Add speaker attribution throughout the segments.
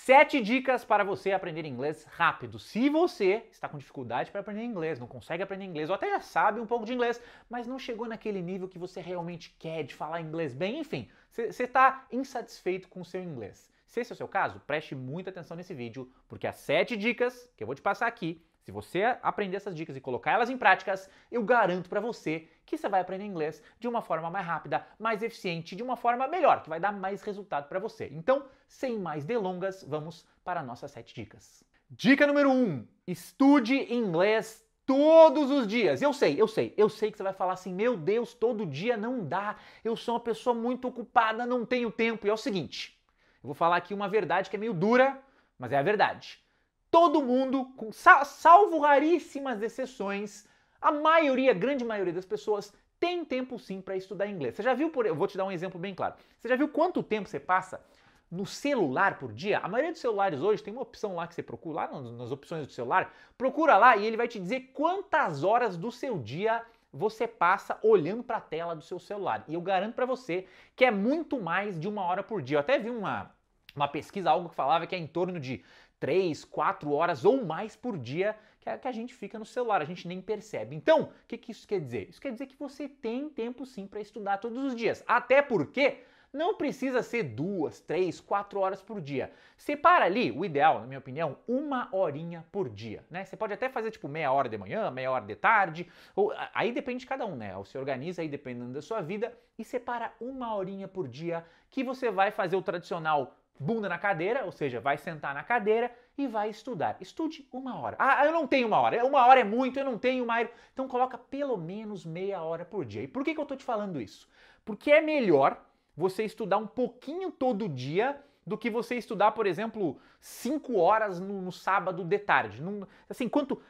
Speaker 1: Sete dicas para você aprender inglês rápido. Se você está com dificuldade para aprender inglês, não consegue aprender inglês, ou até já sabe um pouco de inglês, mas não chegou naquele nível que você realmente quer de falar inglês bem, enfim, você está insatisfeito com o seu inglês. Se esse é o seu caso, preste muita atenção nesse vídeo, porque as sete dicas que eu vou te passar aqui se você aprender essas dicas e colocar elas em práticas, eu garanto para você que você vai aprender inglês de uma forma mais rápida, mais eficiente, de uma forma melhor, que vai dar mais resultado para você. Então, sem mais delongas, vamos para nossas sete dicas. Dica número 1: um, estude inglês todos os dias. Eu sei, eu sei, eu sei que você vai falar assim: meu Deus, todo dia não dá. Eu sou uma pessoa muito ocupada, não tenho tempo. E é o seguinte: eu vou falar aqui uma verdade que é meio dura, mas é a verdade todo mundo, salvo raríssimas exceções, a maioria, a grande maioria das pessoas tem tempo sim para estudar inglês. Você já viu, por, eu vou te dar um exemplo bem claro. Você já viu quanto tempo você passa no celular por dia? A maioria dos celulares hoje tem uma opção lá que você procura, lá nas opções do celular, procura lá e ele vai te dizer quantas horas do seu dia você passa olhando para a tela do seu celular. E eu garanto para você que é muito mais de uma hora por dia. Eu até vi uma, uma pesquisa, algo que falava que é em torno de três, quatro horas ou mais por dia que a, que a gente fica no celular, a gente nem percebe. Então, o que, que isso quer dizer? Isso quer dizer que você tem tempo sim para estudar todos os dias. Até porque não precisa ser duas, três, quatro horas por dia. Separa ali, o ideal, na minha opinião, uma horinha por dia. Né? Você pode até fazer tipo meia hora de manhã, meia hora de tarde, ou aí depende de cada um, né? Você organiza aí dependendo da sua vida e separa uma horinha por dia que você vai fazer o tradicional bunda na cadeira, ou seja, vai sentar na cadeira e vai estudar. Estude uma hora. Ah, eu não tenho uma hora. É, uma hora é muito, eu não tenho uma Então coloca pelo menos meia hora por dia. E por que, que eu estou te falando isso? Porque é melhor você estudar um pouquinho todo dia do que você estudar, por exemplo, cinco horas no, no sábado de tarde. Num, assim, quanto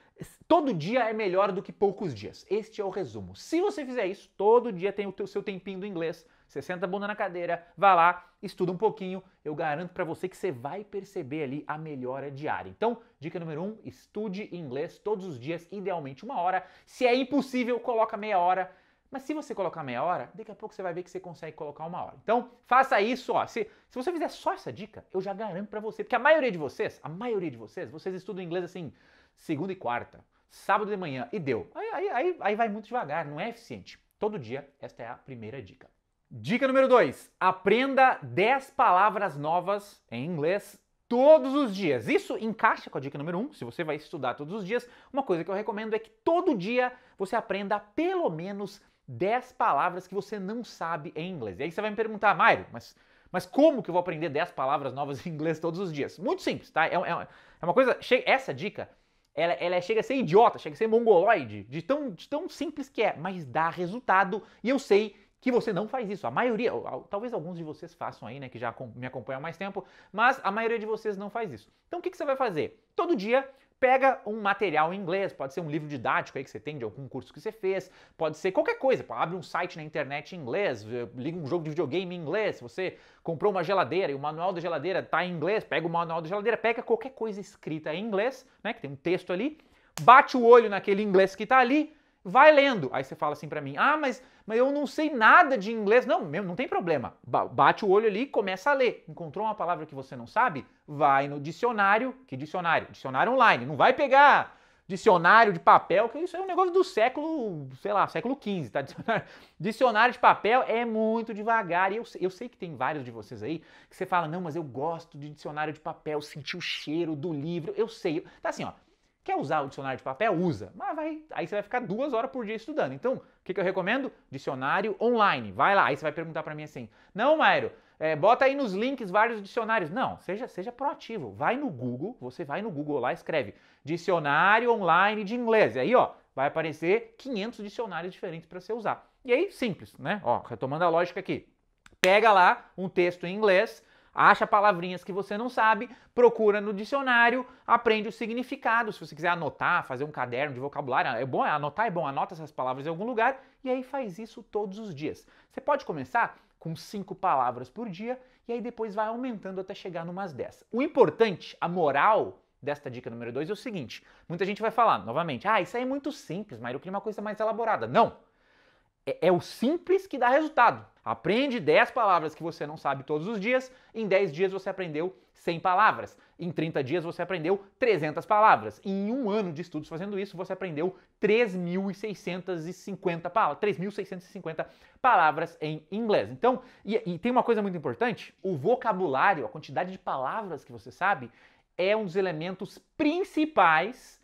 Speaker 1: Todo dia é melhor do que poucos dias. Este é o resumo. Se você fizer isso, todo dia tem o seu tempinho do inglês. Você senta a bunda na cadeira, vai lá, estuda um pouquinho. Eu garanto para você que você vai perceber ali a melhora diária. Então, dica número um, estude inglês todos os dias, idealmente uma hora. Se é impossível, coloca meia hora. Mas se você colocar meia hora, daqui a pouco você vai ver que você consegue colocar uma hora. Então, faça isso, ó. Se, se você fizer só essa dica, eu já garanto para você, porque a maioria de vocês, a maioria de vocês, vocês estudam inglês assim segunda e quarta, sábado de manhã e deu. Aí, aí, aí, aí vai muito devagar, não é eficiente. Todo dia, esta é a primeira dica. Dica número 2: aprenda 10 palavras novas em inglês todos os dias. Isso encaixa com a dica número 1, um, se você vai estudar todos os dias. Uma coisa que eu recomendo é que todo dia você aprenda pelo menos 10 palavras que você não sabe em inglês. E aí você vai me perguntar, Mairo, mas, mas como que eu vou aprender 10 palavras novas em inglês todos os dias? Muito simples, tá? É, é, é uma coisa. Essa dica ela, ela é, chega a ser idiota, chega a ser mongoloide, de tão, de tão simples que é, mas dá resultado. E eu sei que você não faz isso. A maioria, talvez alguns de vocês façam aí, né, que já me acompanham há mais tempo, mas a maioria de vocês não faz isso. Então o que, que você vai fazer? Todo dia pega um material em inglês, pode ser um livro didático aí que você tem de algum curso que você fez, pode ser qualquer coisa, abre um site na internet em inglês, liga um jogo de videogame em inglês, se você comprou uma geladeira e o manual da geladeira está em inglês, pega o manual da geladeira, pega qualquer coisa escrita em inglês, né, que tem um texto ali, bate o olho naquele inglês que está ali, Vai lendo. Aí você fala assim para mim: ah, mas, mas eu não sei nada de inglês. Não, não tem problema. Bate o olho ali e começa a ler. Encontrou uma palavra que você não sabe? Vai no dicionário. Que dicionário? Dicionário online. Não vai pegar dicionário de papel, que isso é um negócio do século, sei lá, século XV, tá? Dicionário, dicionário de papel é muito devagar. E eu, eu sei que tem vários de vocês aí que você fala, não, mas eu gosto de dicionário de papel, sentir o cheiro do livro. Eu sei. Tá assim, ó. Quer usar o dicionário de papel? Usa. Mas vai, aí você vai ficar duas horas por dia estudando. Então, o que, que eu recomendo? Dicionário online. Vai lá. Aí você vai perguntar para mim assim: Não, Mairo, é, eh, bota aí nos links vários dicionários. Não, seja, seja proativo. Vai no Google, você vai no Google lá, escreve dicionário online de inglês. E aí, ó, vai aparecer 500 dicionários diferentes para você usar. E aí, simples, né? Ó, retomando a lógica aqui. Pega lá um texto em inglês acha palavrinhas que você não sabe, procura no dicionário, aprende o significado. Se você quiser anotar, fazer um caderno de vocabulário, é bom anotar, é bom, anota essas palavras em algum lugar e aí faz isso todos os dias. Você pode começar com cinco palavras por dia e aí depois vai aumentando até chegar numas dez. O importante, a moral desta dica número dois é o seguinte: muita gente vai falar novamente, ah, isso aí é muito simples, mas eu queria uma coisa mais elaborada. Não! é, é o simples que dá resultado. Aprende 10 palavras que você não sabe todos os dias, em 10 dias você aprendeu 100 palavras, em 30 dias você aprendeu 300 palavras, em um ano de estudos fazendo isso você aprendeu 3.650 palavras, palavras em inglês. Então, e, e tem uma coisa muito importante, o vocabulário, a quantidade de palavras que você sabe, é um dos elementos principais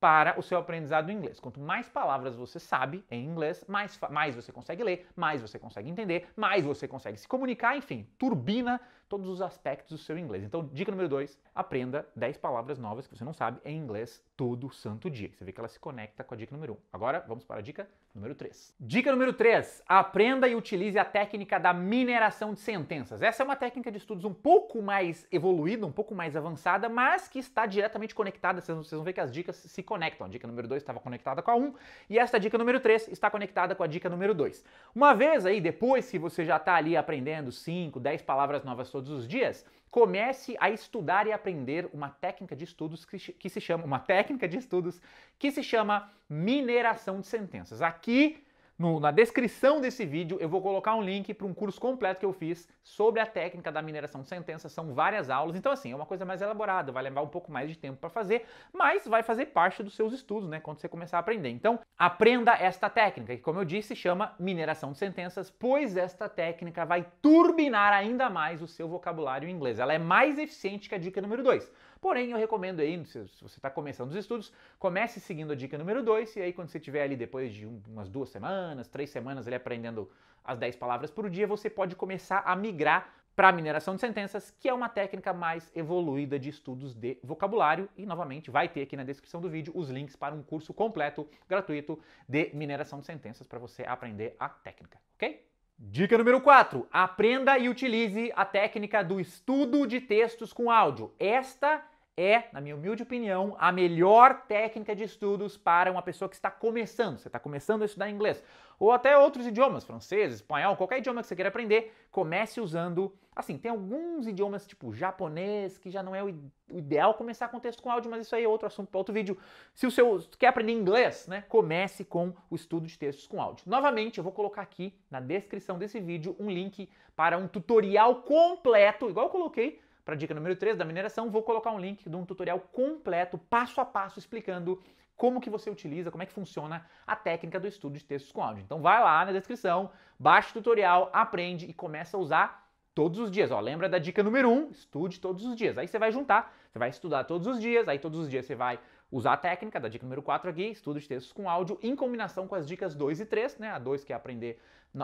Speaker 1: para o seu aprendizado em inglês. Quanto mais palavras você sabe em inglês, mais, mais você consegue ler, mais você consegue entender, mais você consegue se comunicar, enfim, turbina todos os aspectos do seu inglês. Então, dica número 2, aprenda 10 palavras novas que você não sabe em inglês todo santo dia. Você vê que ela se conecta com a dica número 1. Um. Agora, vamos para a dica número 3. Dica número 3, aprenda e utilize a técnica da mineração de sentenças. Essa é uma técnica de estudos um pouco mais evoluída, um pouco mais avançada, mas que está diretamente conectada. Vocês vão ver que as dicas se conectam. A dica número 2 estava conectada com a 1 um, e esta dica número 3 está conectada com a dica número 2. Uma vez aí, depois que você já está ali aprendendo 5, 10 palavras novas todos os dias, comece a estudar e aprender uma técnica de estudos que se chama uma técnica de estudos que se chama mineração de sentenças. Aqui no, na descrição desse vídeo eu vou colocar um link para um curso completo que eu fiz sobre a técnica da mineração de sentenças. São várias aulas, então assim, é uma coisa mais elaborada, vai levar um pouco mais de tempo para fazer, mas vai fazer parte dos seus estudos, né, quando você começar a aprender. Então, aprenda esta técnica, que como eu disse, chama mineração de sentenças, pois esta técnica vai turbinar ainda mais o seu vocabulário em inglês. Ela é mais eficiente que a dica número 2. Porém, eu recomendo aí, se você está começando os estudos, comece seguindo a dica número 2, e aí quando você tiver ali depois de umas duas semanas, três semanas ali aprendendo as 10 palavras por dia, você pode começar a migrar para a mineração de sentenças, que é uma técnica mais evoluída de estudos de vocabulário. E novamente vai ter aqui na descrição do vídeo os links para um curso completo gratuito de mineração de sentenças para você aprender a técnica, ok? Dica número 4. Aprenda e utilize a técnica do estudo de textos com áudio. Esta é é, na minha humilde opinião, a melhor técnica de estudos para uma pessoa que está começando. Você está começando a estudar inglês ou até outros idiomas, francês, espanhol, qualquer idioma que você queira aprender, comece usando. Assim, tem alguns idiomas tipo japonês que já não é o ideal começar com texto com áudio, mas isso aí é outro assunto para outro vídeo. Se o seu quer aprender inglês, né, comece com o estudo de textos com áudio. Novamente, eu vou colocar aqui na descrição desse vídeo um link para um tutorial completo, igual eu coloquei para a dica número 3 da mineração, vou colocar um link de um tutorial completo, passo a passo, explicando como que você utiliza, como é que funciona a técnica do estudo de textos com áudio. Então vai lá na descrição, baixa o tutorial, aprende e começa a usar todos os dias. Ó, lembra da dica número 1, um, estude todos os dias. Aí você vai juntar, você vai estudar todos os dias, aí todos os dias você vai usar a técnica da dica número 4 aqui, estudo de textos com áudio, em combinação com as dicas 2 e 3, né? A 2 que é aprender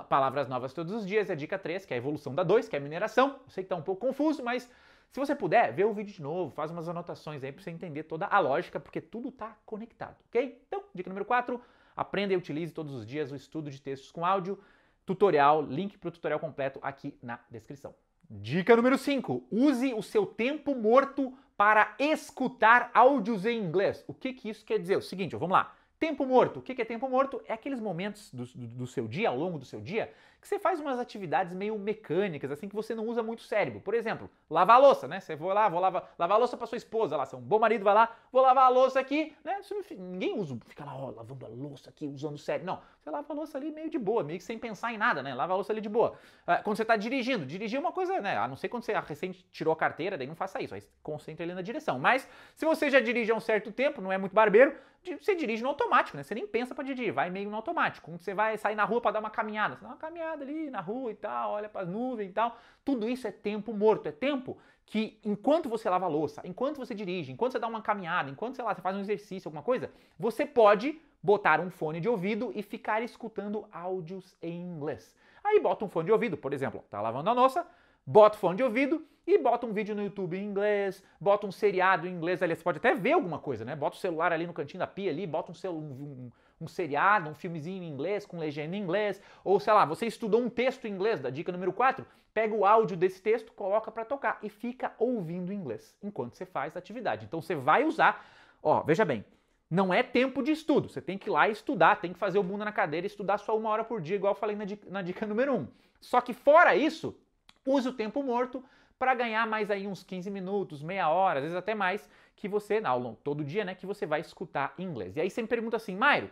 Speaker 1: palavras novas todos os dias, e a dica 3, que é a evolução da 2, que é a mineração. Eu sei que tá um pouco confuso, mas se você puder, vê o vídeo de novo, faz umas anotações aí para você entender toda a lógica, porque tudo está conectado, ok? Então, dica número 4, aprenda e utilize todos os dias o estudo de textos com áudio, tutorial, link para o tutorial completo aqui na descrição. Dica número 5, use o seu tempo morto para escutar áudios em inglês. O que, que isso quer dizer? O seguinte, vamos lá. Tempo morto. O que é tempo morto? É aqueles momentos do, do, do, seu dia, ao longo do seu dia, que você faz umas atividades meio mecânicas, assim, que você não usa muito o cérebro. Por exemplo, lavar a louça, né? Você vai lá, vou lavar, lavar a louça para sua esposa lá, seu é um bom marido, vai lá, vou lavar a louça aqui, né? ninguém usa, fica lá, ó, lavando a louça aqui, usando o cérebro. Não, você lava a louça ali meio de boa, meio que sem pensar em nada, né? Lava a louça ali de boa. Ah, quando você está dirigindo, dirigir é uma coisa, né? A não ser quando você recente tirou a carteira, daí não faça isso, aí concentra ele na direção. Mas se você já dirige há um certo tempo, não é muito barbeiro, você dirige no automático, né? Você nem pensa para dirigir, vai meio no automático. Quando você vai sair na rua para dar uma caminhada, você dá uma caminhada ali na rua e tal, olha para as nuvens e tal. Tudo isso é tempo morto, é tempo que enquanto você lava a louça, enquanto você dirige, enquanto você dá uma caminhada, enquanto sei lá, você faz um exercício, alguma coisa, você pode botar um fone de ouvido e ficar escutando áudios em inglês. Aí bota um fone de ouvido, por exemplo, tá lavando a louça, bota o fone de ouvido e bota um vídeo no YouTube em inglês, bota um seriado em inglês ali. Você pode até ver alguma coisa, né? Bota o celular ali no cantinho da pia ali, bota um, celu um, um seriado, um filmezinho em inglês, com legenda em inglês, ou sei lá, você estudou um texto em inglês, da dica número 4, pega o áudio desse texto, coloca para tocar e fica ouvindo inglês enquanto você faz a atividade. Então você vai usar, ó, veja bem, não é tempo de estudo, você tem que ir lá estudar, tem que fazer o bunda na cadeira e estudar só uma hora por dia, igual eu falei na dica, na dica número 1. Só que fora isso, use o tempo morto para ganhar mais aí uns 15 minutos, meia hora, às vezes até mais, que você, na aula todo dia, né, que você vai escutar inglês. E aí você me pergunta assim, Mairo,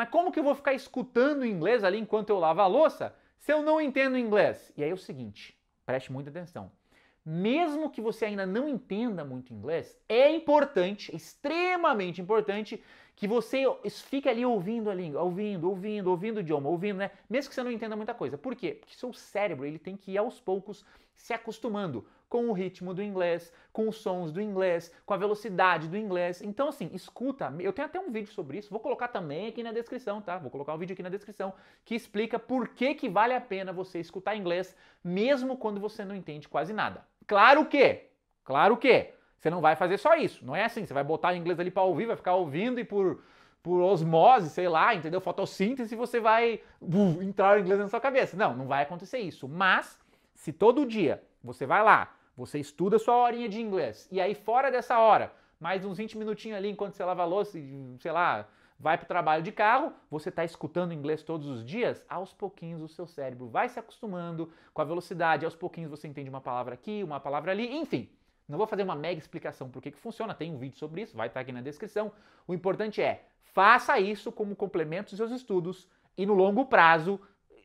Speaker 1: mas como que eu vou ficar escutando inglês ali enquanto eu lavo a louça se eu não entendo inglês? E aí é o seguinte, preste muita atenção. Mesmo que você ainda não entenda muito inglês, é importante, extremamente importante, que você fique ali ouvindo a língua, ouvindo, ouvindo, ouvindo o idioma, ouvindo, né? Mesmo que você não entenda muita coisa. Por quê? Porque seu cérebro ele tem que ir aos poucos se acostumando com o ritmo do inglês, com os sons do inglês, com a velocidade do inglês. Então, assim, escuta. Eu tenho até um vídeo sobre isso, vou colocar também aqui na descrição, tá? Vou colocar um vídeo aqui na descrição que explica por que, que vale a pena você escutar inglês, mesmo quando você não entende quase nada. Claro que, claro que, você não vai fazer só isso. Não é assim, você vai botar o inglês ali para ouvir, vai ficar ouvindo e por por osmose, sei lá, entendeu? Fotossíntese, você vai uh, entrar o inglês na sua cabeça. Não, não vai acontecer isso. Mas se todo dia você vai lá, você estuda sua horinha de inglês. E aí, fora dessa hora, mais uns 20 minutinhos ali enquanto você lava a louça, sei lá, vai para o trabalho de carro, você está escutando inglês todos os dias, aos pouquinhos o seu cérebro vai se acostumando com a velocidade, aos pouquinhos você entende uma palavra aqui, uma palavra ali, enfim. Não vou fazer uma mega explicação por que, que funciona, tem um vídeo sobre isso, vai estar tá aqui na descrição. O importante é, faça isso como complemento dos seus estudos e no longo prazo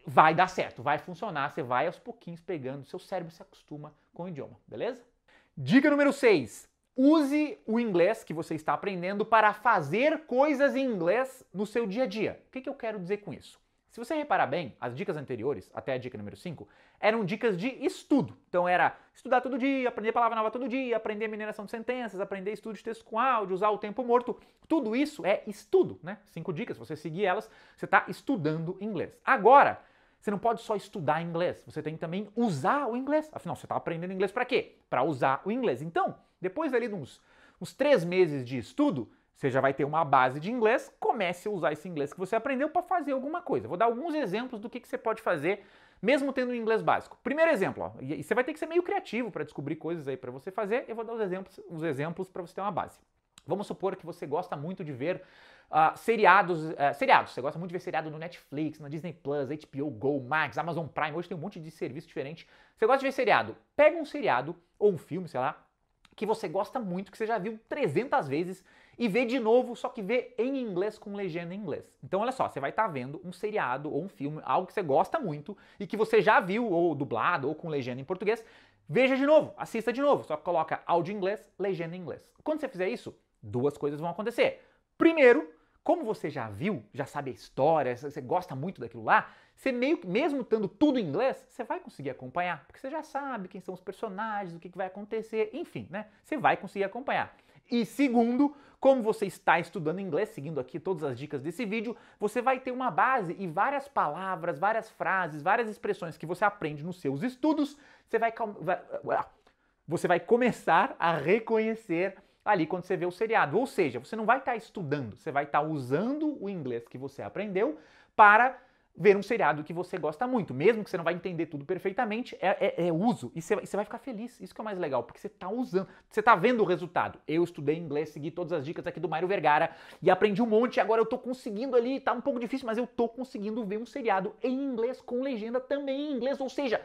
Speaker 1: vai dar certo, vai funcionar, você vai aos pouquinhos pegando, seu cérebro se acostuma com o idioma, beleza? Dica número 6. Use o inglês que você está aprendendo para fazer coisas em inglês no seu dia a dia. O que, que eu quero dizer com isso? Se você reparar bem, as dicas anteriores, até a dica número 5, eram dicas de estudo. Então era estudar todo dia, aprender palavra nova todo dia, aprender mineração de sentenças, aprender estudo de texto com áudio, usar o tempo morto. Tudo isso é estudo, né? Cinco dicas, você seguir elas, você está estudando inglês. Agora, você não pode só estudar inglês, você tem que também usar o inglês. Afinal, você está aprendendo inglês para quê? Para usar o inglês. Então, depois ali de uns, uns três meses de estudo, você já vai ter uma base de inglês, comece a usar esse inglês que você aprendeu para fazer alguma coisa. Vou dar alguns exemplos do que, que você pode fazer mesmo tendo um inglês básico. Primeiro exemplo, ó, e você vai ter que ser meio criativo para descobrir coisas aí para você fazer. Eu vou dar os exemplos, os exemplos para você ter uma base. Vamos supor que você gosta muito de ver uh, seriados, uh, seriados. Você gosta muito de ver seriado no Netflix, na Disney Plus, HBO Go, Max, Amazon Prime. Hoje tem um monte de serviço diferente. Você gosta de ver seriado? Pega um seriado ou um filme, sei lá, que você gosta muito, que você já viu 300 vezes e vê de novo, só que vê em inglês com legenda em inglês. Então, olha só, você vai estar tá vendo um seriado ou um filme, algo que você gosta muito e que você já viu ou dublado ou com legenda em português. Veja de novo, assista de novo, só coloca áudio em inglês, legenda em inglês. Quando você fizer isso, duas coisas vão acontecer. Primeiro, como você já viu, já sabe a história, você gosta muito daquilo lá, você meio mesmo estando tudo em inglês, você vai conseguir acompanhar, porque você já sabe quem são os personagens, o que, que vai acontecer, enfim, né? Você vai conseguir acompanhar. E segundo, como você está estudando inglês, seguindo aqui todas as dicas desse vídeo, você vai ter uma base e várias palavras, várias frases, várias expressões que você aprende nos seus estudos, você vai, ah, você vai começar a reconhecer ali quando você vê o seriado. Ou seja, você não vai estar tá estudando, você vai estar tá usando o inglês que você aprendeu para ver um seriado que você gosta muito. Mesmo que você não vai entender tudo perfeitamente, é, é, é uso. E você, você vai ficar feliz. Isso que é o mais legal, porque você está usando, você está vendo o resultado. Eu estudei inglês, segui todas as dicas aqui do Mário Vergara e aprendi um monte. Agora eu estou conseguindo ali, está um pouco difícil, mas eu estou conseguindo ver um seriado em inglês com legenda também em inglês. Ou seja,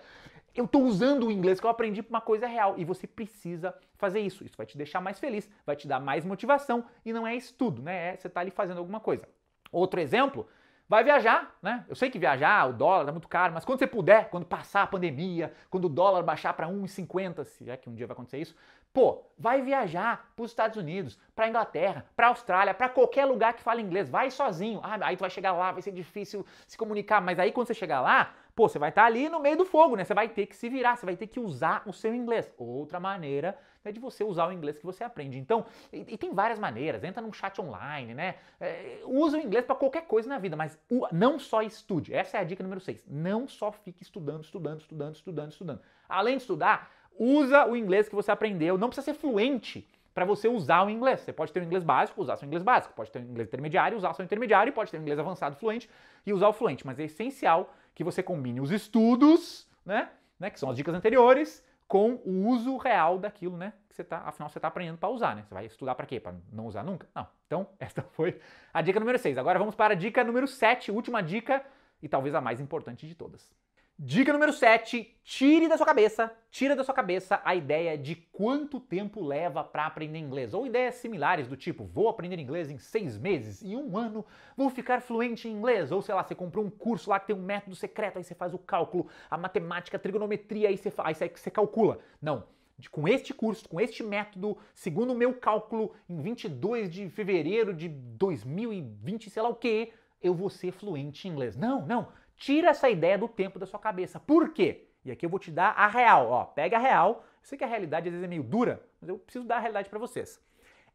Speaker 1: eu estou usando o inglês que eu aprendi para uma coisa real e você precisa fazer isso. Isso vai te deixar mais feliz, vai te dar mais motivação e não é estudo, né? É você tá ali fazendo alguma coisa. Outro exemplo, vai viajar, né? Eu sei que viajar, o dólar é muito caro, mas quando você puder, quando passar a pandemia, quando o dólar baixar para 1,50, se é que um dia vai acontecer isso, Pô, vai viajar para os Estados Unidos, para Inglaterra, para Austrália, para qualquer lugar que fala inglês, vai sozinho. Ah, aí tu vai chegar lá, vai ser difícil se comunicar, mas aí quando você chegar lá, pô, você vai estar tá ali no meio do fogo, né? Você vai ter que se virar, você vai ter que usar o seu inglês. Outra maneira é de você usar o inglês que você aprende. Então, e, e tem várias maneiras. Entra num chat online, né? É, usa o inglês para qualquer coisa na vida, mas o, não só estude. Essa é a dica número 6. Não só fique estudando, estudando, estudando, estudando, estudando. Além de estudar, usa o inglês que você aprendeu. Não precisa ser fluente para você usar o inglês. Você pode ter o inglês básico, usar seu inglês básico. Pode ter o inglês intermediário, usar seu intermediário. E pode ter o inglês avançado fluente e usar o fluente. Mas é essencial que você combine os estudos, né? né que são as dicas anteriores, com o uso real daquilo, né? Que você tá, afinal, você está aprendendo para usar, né? Você vai estudar para quê? Para não usar nunca? Não. Então, esta foi a dica número 6. Agora vamos para a dica número 7, última dica e talvez a mais importante de todas. Dica número 7, tire da sua cabeça, tira da sua cabeça a ideia de quanto tempo leva para aprender inglês, ou ideias similares do tipo, vou aprender inglês em seis meses, em um ano vou ficar fluente em inglês, ou sei lá, você comprou um curso lá que tem um método secreto, aí você faz o cálculo, a matemática, a trigonometria, aí você, aí você calcula. Não, com este curso, com este método, segundo o meu cálculo, em 22 de fevereiro de 2020, sei lá o que, eu vou ser fluente em inglês. Não, não. Tira essa ideia do tempo da sua cabeça. Por quê? E aqui eu vou te dar a real, ó. Pega a real. Eu sei que a realidade às vezes é meio dura, mas eu preciso dar a realidade para vocês.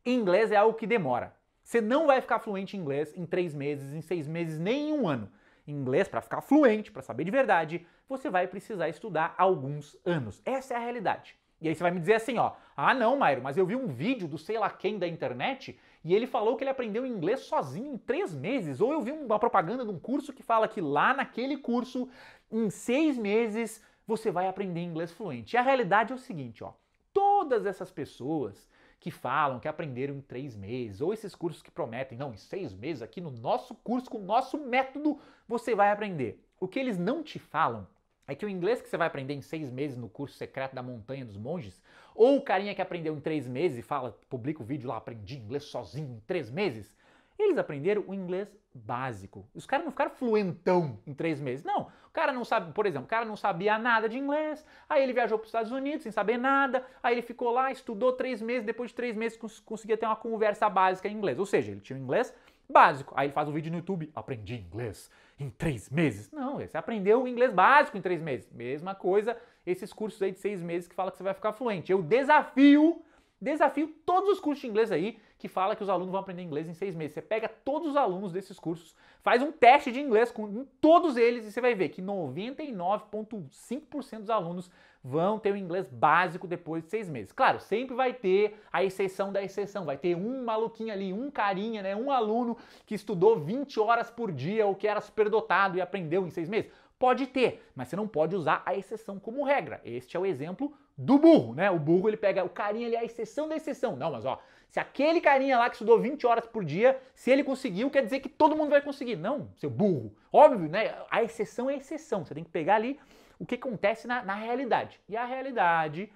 Speaker 1: Inglês é algo que demora. Você não vai ficar fluente em inglês em três meses, em seis meses, nem em um ano. Em inglês, para ficar fluente, para saber de verdade, você vai precisar estudar alguns anos. Essa é a realidade. E aí você vai me dizer assim, ó, ah não, Mairo, mas eu vi um vídeo do sei lá quem da internet e ele falou que ele aprendeu inglês sozinho em três meses. Ou eu vi uma propaganda de um curso que fala que lá naquele curso, em seis meses, você vai aprender inglês fluente. E a realidade é o seguinte, ó, todas essas pessoas que falam que aprenderam em três meses, ou esses cursos que prometem, não, em seis meses, aqui no nosso curso, com o nosso método, você vai aprender. O que eles não te falam é que o inglês que você vai aprender em seis meses no curso secreto da Montanha dos Monges, ou o carinha que aprendeu em três meses e fala, publica o vídeo lá, aprendi inglês sozinho em três meses, eles aprenderam o inglês básico. Os caras não ficaram fluentão em três meses. Não. O cara não sabe, por exemplo, o cara não sabia nada de inglês, aí ele viajou para os Estados Unidos sem saber nada, aí ele ficou lá, estudou três meses, depois de três meses cons conseguia ter uma conversa básica em inglês. Ou seja, ele tinha o inglês básico. Aí ele faz um vídeo no YouTube, aprendi inglês em três meses. Não, você aprendeu inglês básico em três meses. Mesma coisa, esses cursos aí de seis meses que fala que você vai ficar fluente. Eu desafio, desafio todos os cursos de inglês aí que fala que os alunos vão aprender inglês em seis meses. Você pega todos os alunos desses cursos, faz um teste de inglês com todos eles e você vai ver que 99,5% dos alunos vão ter o um inglês básico depois de seis meses. Claro, sempre vai ter a exceção da exceção, vai ter um maluquinho ali, um carinha, né, um aluno que estudou 20 horas por dia ou que era superdotado e aprendeu em seis meses. Pode ter, mas você não pode usar a exceção como regra. Este é o exemplo do burro, né? O burro ele pega o carinha ali, a exceção da exceção. Não, mas ó, se aquele carinha lá que estudou 20 horas por dia, se ele conseguiu, quer dizer que todo mundo vai conseguir. Não, seu burro. Óbvio, né? A exceção é exceção. Você tem que pegar ali o que acontece na, na realidade. E a realidade,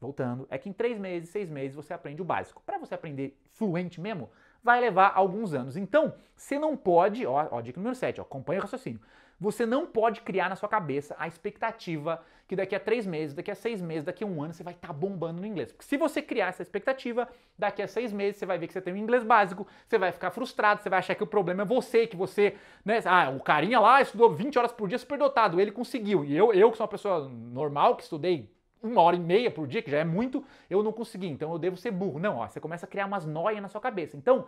Speaker 1: voltando, é que em três meses, seis meses você aprende o básico. Para você aprender fluente mesmo, vai levar alguns anos. Então, você não pode, ó, ó dica número 7, acompanha o raciocínio. Você não pode criar na sua cabeça a expectativa que daqui a três meses, daqui a seis meses, daqui a um ano você vai estar tá bombando no inglês. Porque se você criar essa expectativa, daqui a seis meses você vai ver que você tem um inglês básico, você vai ficar frustrado, você vai achar que o problema é você, que você, né? Ah, o carinha lá estudou 20 horas por dia superdotado, ele conseguiu. E eu, eu que sou uma pessoa normal, que estudei uma hora e meia por dia, que já é muito, eu não consegui, então eu devo ser burro. Não, ó, você começa a criar umas noias na sua cabeça. Então,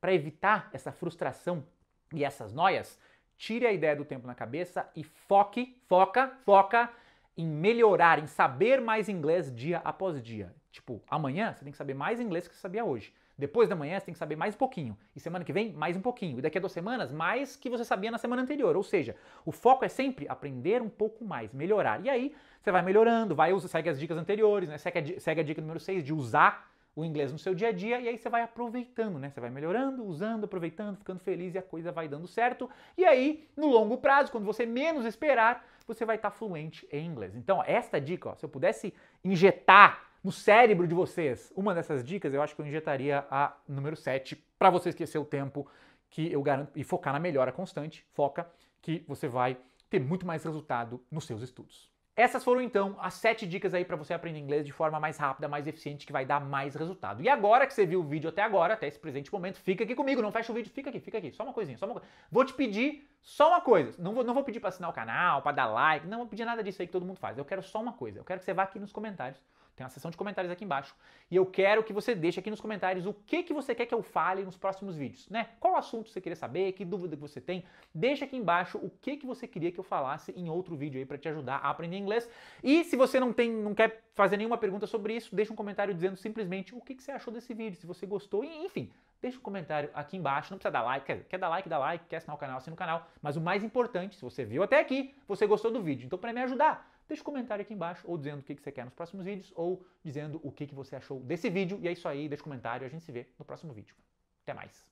Speaker 1: para evitar essa frustração e essas noias, tire a ideia do tempo na cabeça e foque, foca, foca em melhorar, em saber mais inglês dia após dia. Tipo, amanhã você tem que saber mais inglês que você sabia hoje. Depois da manhã você tem que saber mais um pouquinho. E semana que vem, mais um pouquinho. E daqui a duas semanas, mais que você sabia na semana anterior. Ou seja, o foco é sempre aprender um pouco mais, melhorar. E aí você vai melhorando, vai usa, segue as dicas anteriores, né? Segue a, segue a dica número 6 de usar o inglês no seu dia a dia e aí você vai aproveitando, né? Você vai melhorando, usando, aproveitando, ficando feliz e a coisa vai dando certo. E aí, no longo prazo, quando você menos esperar, você vai estar tá fluente em inglês. Então, esta dica, ó, se eu pudesse injetar no cérebro de vocês uma dessas dicas, eu acho que eu injetaria a número 7 para você esquecer o tempo que eu garanto e focar na melhora constante. Foca que você vai ter muito mais resultado nos seus estudos. Essas foram então as sete dicas aí para você aprender inglês de forma mais rápida, mais eficiente, que vai dar mais resultado. E agora que você viu o vídeo até agora, até esse presente momento, fica aqui comigo, não fecha o vídeo, fica aqui, fica aqui, só uma coisinha, só uma coisa. Vou te pedir só uma coisa, não vou, não vou pedir para assinar o canal, para dar like, não vou pedir nada disso aí que todo mundo faz. Eu quero só uma coisa, eu quero que você vá aqui nos comentários tem uma seção de comentários aqui embaixo. E eu quero que você deixe aqui nos comentários o que, que você quer que eu fale nos próximos vídeos, né? Qual assunto você queria saber, que dúvida que você tem. Deixa aqui embaixo o que, que você queria que eu falasse em outro vídeo aí para te ajudar a aprender inglês. E se você não tem, não quer fazer nenhuma pergunta sobre isso, deixa um comentário dizendo simplesmente o que, que você achou desse vídeo, se você gostou, e, enfim, deixa um comentário aqui embaixo. Não precisa dar like, quer, quer dar like, dá like, quer assinar o canal, assina o canal. Mas o mais importante, se você viu até aqui, você gostou do vídeo. Então, para me ajudar, Deixa um comentário aqui embaixo, ou dizendo o que, você quer nos próximos vídeos, ou dizendo o que, que você achou desse vídeo. E é isso aí, deixa um comentário, a gente se vê no próximo vídeo. Até mais!